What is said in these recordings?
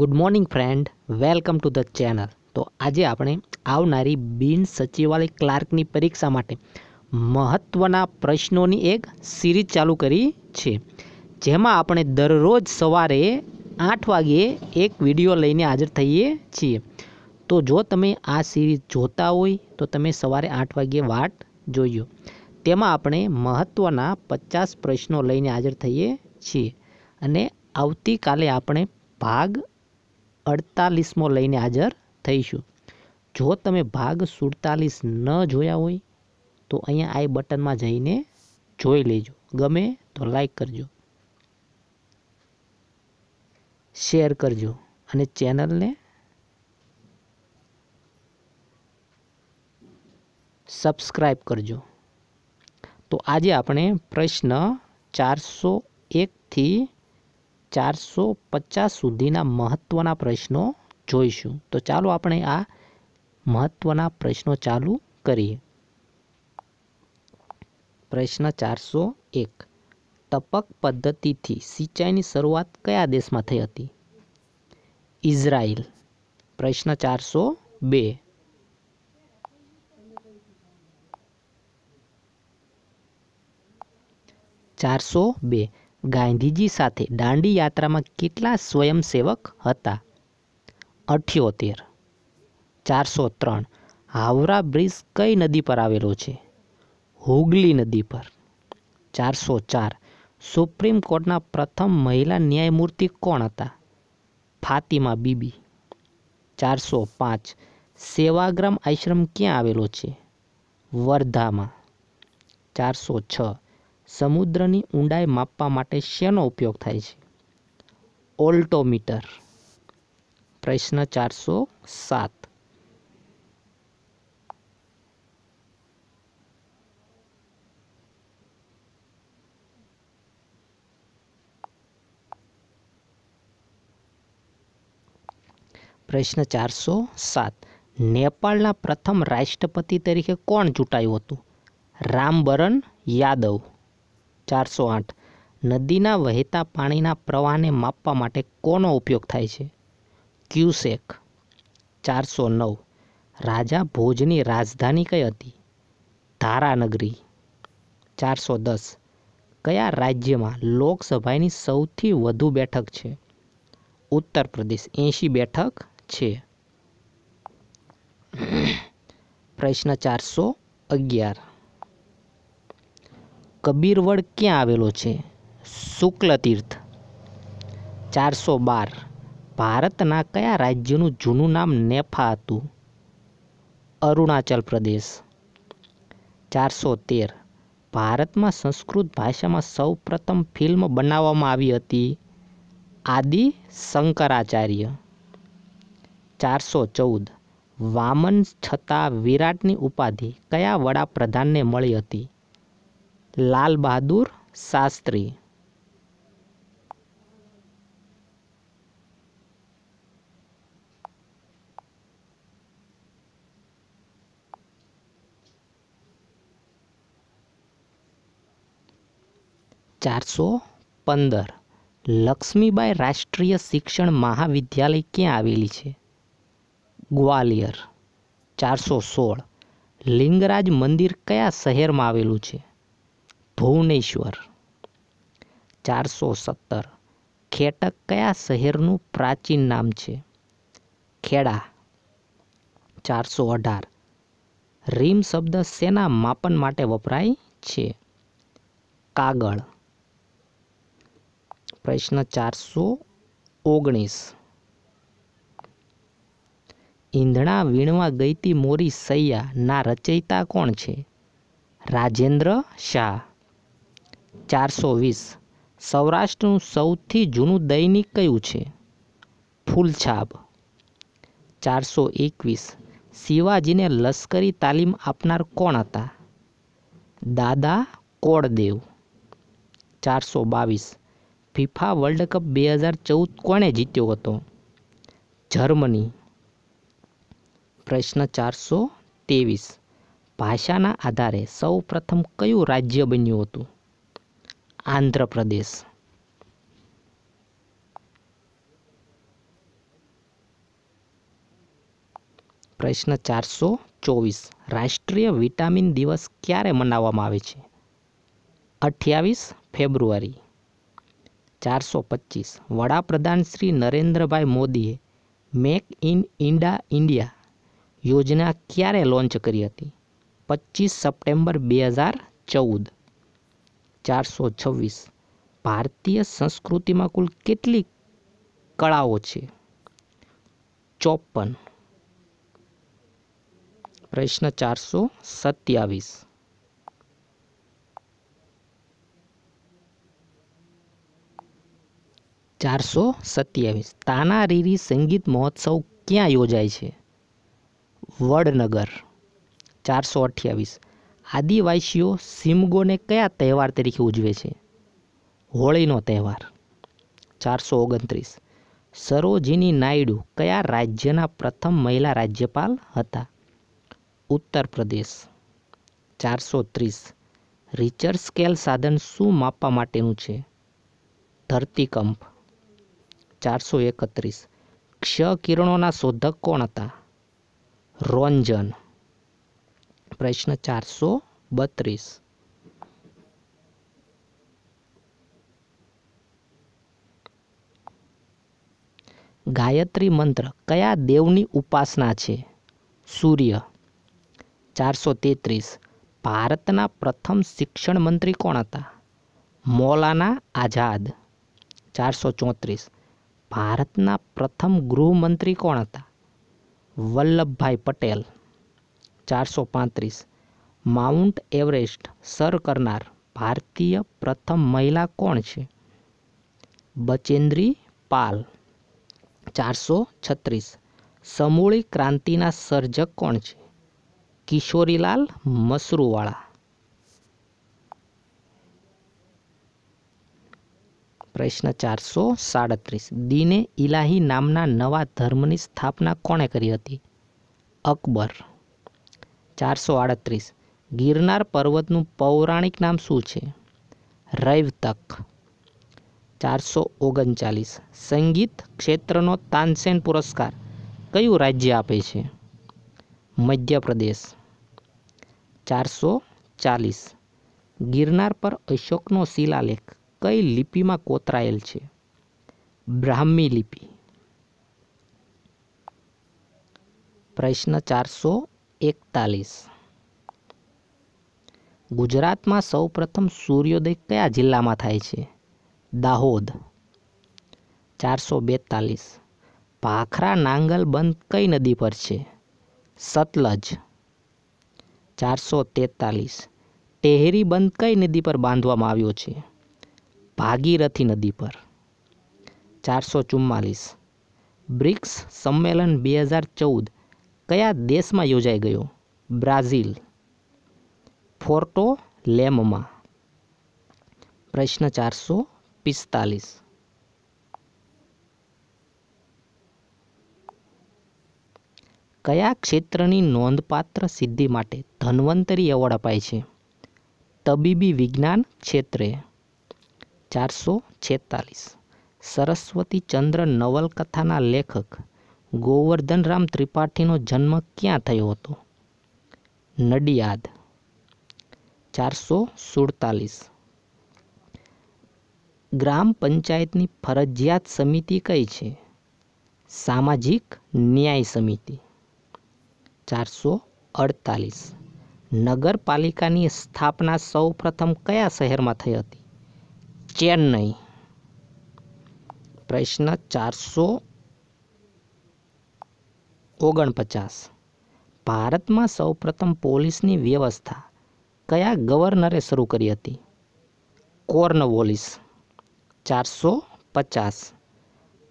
good morning friend welcome to the channel તો આજે આપણે આવનારી બિન સચિવાલય ક્લાર્કની પરીક્ષા માટે મહત્ત્વના પ્રશ્નોની એક સિરીઝ ચાલુ કરી છે જેમાં આપણે દરરોજ સવારે આઠ વાગ્યે એક વિડીયો લઈને હાજર થઈએ છીએ તો જો તમે આ સિરીઝ જોતા હોય તો તમે સવારે આઠ વાગ્યે વાટ જોઈજો તેમાં આપણે મહત્ત્વના પચાસ પ્રશ્નો લઈને હાજર થઈએ છીએ અને આવતીકાલે આપણે ભાગ અડતાલીસમો લઈને હાજર થઈશું જો તમે ભાગ સુડતાલીસ ન જોયા હોય તો અહીંયા આઈ બટનમાં જઈને જોઈ લેજો ગમે તો લાઈક કરજો શેર કરજો અને ચેનલને સબસ્ક્રાઈબ કરજો તો આજે આપણે પ્રશ્ન ચારસો એકથી ચારસો પચાસ સુધીના મહત્ત્વના પ્રશ્નો જોઈશું તો ચાલો આપણે આ મહત્ત્વના પ્રશ્નો ચાલુ કરીએ પ્રશ્ન ચારસો એક ટપક પદ્ધતિથી સિંચાઈની શરૂઆત કયા દેશમાં થઈ હતી ઇઝરાયલ પ્રશ્ન ચારસો બે ચારસો બે ગાંધીજી સાથે દાંડી યાત્રામાં કેટલા સ્વયંસેવક હતા અઠ્યોતેર ચારસો ત્રણ હાવરા બ્રિજ કઈ નદી પર આવેલો છે હુગલી નદી પર ચારસો ચાર સુપ્રીમ કોર્ટના પ્રથમ મહિલા ન્યાયમૂર્તિ કોણ હતા ફાતિમા બીબી ચારસો પાંચ સેવાગ્રામ આશ્રમ ક્યાં આવેલો છે વર્ધામાં ચારસો છ સમુદ્રની ઊંડાઈ માપવા માટે શેનો ઉપયોગ થાય છે ઓલ્ટોમીટર પ્રશ્ન ચારસો સાત પ્રશ્ન ચારસો સાત નેપાળના પ્રથમ રાષ્ટ્રપતિ તરીકે કોણ ચૂંટાયું હતું રામબરણ યાદવ ચારસો આઠ નદીના વહેતા પાણીના પ્રવાહને માપવા માટે કોનો ઉપયોગ થાય છે ક્યુસેક ચારસો નવ રાજા ભોજની રાજધાની કઈ હતી ધારાનગરી ચારસો દસ કયા રાજ્યમાં લોકસભાની સૌથી વધુ બેઠક છે ઉત્તર પ્રદેશ એંશી બેઠક છે પ્રશ્ન ચારસો અગિયાર કબીરવડ ક્યાં આવેલો છે શુક્લ તીર્થ ચારસો બાર ભારતના કયા રાજ્યનું જૂનું નામ નેફા હતું અરુણાચલ પ્રદેશ ચારસો તેર ભારતમાં સંસ્કૃત ભાષામાં સૌપ્રથમ ફિલ્મ બનાવવામાં આવી હતી આદિ શંકરાચાર્ય ચારસો ચૌદ વામન છતાં વિરાટની ઉપાધિ કયા વડાપ્રધાનને મળી હતી લાલ બહાદુર શાસ્ત્રી ચારસો પંદર લક્ષ્મીબાઈ રાષ્ટ્રીય શિક્ષણ મહાવિદ્યાલય ક્યાં આવેલી છે ગ્વાલિયર ચારસો સોળ લિંગરાજ મંદિર કયા શહેરમાં આવેલું છે ભુવનેશ્વર ચારસો સત્તર ખેટક કયા શહેરનું પ્રાચીન નામ છે ખેડા ચારસો અઢાર રીમ શબ્દ શેના માપન માટે વપરાય છે કાગળ પ્રશ્ન ચારસો ઓગણીસ ઈંધણા વીણવા ગઈતી મોરી સૈયા ના રચયિતા કોણ છે રાજેન્દ્ર શાહ ચારસો વીસ સૌરાષ્ટ્રનું સૌથી જૂનું દૈનિક કયું છે ફૂલછાબ ચારસો એકવીસ શિવાજીને લશ્કરી તાલીમ આપનાર કોણ હતા દાદા કોળદેવ ચારસો બાવીસ ફિફા વર્લ્ડ કપ બે હજાર ચૌદ કોણે જીત્યો હતો જર્મની પ્રશ્ન ચારસો ત્રેવીસ ભાષાના આધારે સૌ પ્રથમ કયું રાજ્ય બન્યું હતું આંધ્રપ્રદેશ પ્રશ્ન ચારસો ચોવીસ રાષ્ટ્રીય વિટામિન દિવસ ક્યારે મનાવવામાં આવે છે અઠ્યાવીસ ફેબ્રુઆરી ચારસો પચીસ વડાપ્રધાન શ્રી નરેન્દ્રભાઈ મોદીએ મેક ઇન ઇન્ડા ઇન્ડિયા યોજના ક્યારે લોન્ચ કરી હતી પચીસ સપ્ટેમ્બર બે હજાર ચૌદ ચારસો છવ્વીસ ભારતીય સંસ્કૃતિમાં કુલ કેટલી કળાઓ છે ચોપન પ્રશ્ન ચારસો સત્યાવીસ ચારસો સત્યાવીસ તાના રીરી સંગીત મહોત્સવ ક્યાં યોજાય છે વડનગર ચારસો અઠ્યાવીસ આદિવાસીઓ સિમગોને કયા તહેવાર તરીકે ઉજવે છે હોળીનો તહેવાર ચારસો ઓગણત્રીસ સરોજીની નાયડુ કયા રાજ્યના પ્રથમ મહિલા રાજ્યપાલ હતા ઉત્તર પ્રદેશ ચારસો ત્રીસ રિચર સ્કેલ સાધન શું માપવા માટેનું છે ધરતીકંપ ચારસો એકત્રીસ ક્ષ કિરણોના શોધક કોણ હતા રોંજન પ્રશ્ન ચારસો બત્રીસ ગાયત્રી મંત્ર કયા દેવની ઉપાસના છે સૂર્ય ચારસો તેત્રીસ ભારતના પ્રથમ શિક્ષણ મંત્રી કોણ હતા મૌલાના આઝાદ ચારસો ચોત્રીસ ભારતના પ્રથમ ગૃહમંત્રી કોણ હતા વલ્લભભાઈ પટેલ ચારસો પાંત્રીસ માઉન્ટ એવરેસ્ટ સર કરનાર ભારતીય પ્રથમ મહિલા કોણ છે બચેન્દ્રી પાલ ચારસો છત્રીસ સમૂળી ક્રાંતિના સર્જક કોણ છે કિશોરીલાલ મસરૂવાળા પ્રશ્ન ચારસો સાડત્રીસ દિને ઇલાહી નામના નવા ધર્મની સ્થાપના કોણે કરી હતી અકબર ચારસો આડત્રીસ ગિરનાર પર્વતનું પૌરાણિક નામ શું છે રૈવતક ચારસો ઓગણચાલીસ સંગીત ક્ષેત્રનો તાનસેન પુરસ્કાર કયું રાજ્ય આપે છે મધ્યપ્રદેશ ચારસો ચાલીસ ગિરનાર પર અશોકનો શિલાલેખ કઈ લિપિમાં કોતરાયેલ છે બ્રાહ્મી લિપિ પ્રશ્ન ચારસો એકતાલીસ ગુજરાતમાં સૌપ્રથમ સૂર્યોદય કયા જિલ્લામાં થાય છે દાહોદ ચારસો બેતાલીસ ભાખરા નાંગલ બંધ કઈ નદી પર છે સતલજ ચારસો તેતાલીસ ટેહરી બંધ કઈ નદી પર બાંધવામાં આવ્યો છે ભાગીરથી નદી પર ચારસો ચુમ્માલીસ બ્રિક્સ સંમેલન બે હજાર ચૌદ કયા દેશમાં યોજાઈ ગયો બ્રાઝિલ ફોર્ટો લેમમાં પ્રશ્ન ચારસો પિસ્તાલીસ કયા ક્ષેત્રની નોંધપાત્ર સિદ્ધિ માટે ધન્વંતરી એવોર્ડ અપાય છે તબીબી વિજ્ઞાન ક્ષેત્રે ચારસો છેતાલીસ સરસ્વતી ચંદ્ર નવલકથાના લેખક ગોવર્ધનરામ ત્રિપાઠીનો જન્મ ક્યાં થયો હતો નડિયાદ ચારસો સુડતાલીસ ગ્રામ પંચાયતની ફરજિયાત સમિતિ કઈ છે સામાજિક ન્યાય સમિતિ ચારસો અડતાલીસ નગરપાલિકાની સ્થાપના સૌ પ્રથમ કયા શહેરમાં થઈ હતી ચેન્નઈ પ્રશ્ન ચારસો ઓગણપચાસ ભારતમાં સૌપ્રથમ પોલીસની વ્યવસ્થા કયા ગવર્નરે શરૂ કરી હતી કોર્નવોલિસ ચારસો પચાસ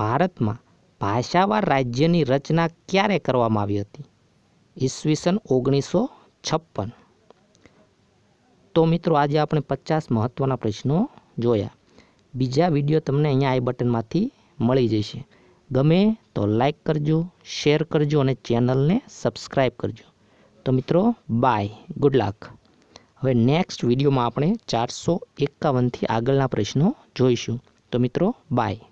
ભારતમાં ભાષાવાર રાજ્યની રચના ક્યારે કરવામાં આવી હતી ઈસવીસન ઓગણીસો છપ્પન તો મિત્રો આજે આપણે પચાસ મહત્ત્વના પ્રશ્નો જોયા બીજા વિડીયો તમને અહીંયા આઈ બટનમાંથી મળી જશે ગમે તો લાઈક કરજો શેર કરજો અને ચેનલને સબસ્ક્રાઈબ કરજો તો મિત્રો બાય ગુડ લક હવે નેક્સ્ટ વિડીયોમાં આપણે ચારસો એકાવનથી આગળના પ્રશ્નો જોઈશું તો મિત્રો બાય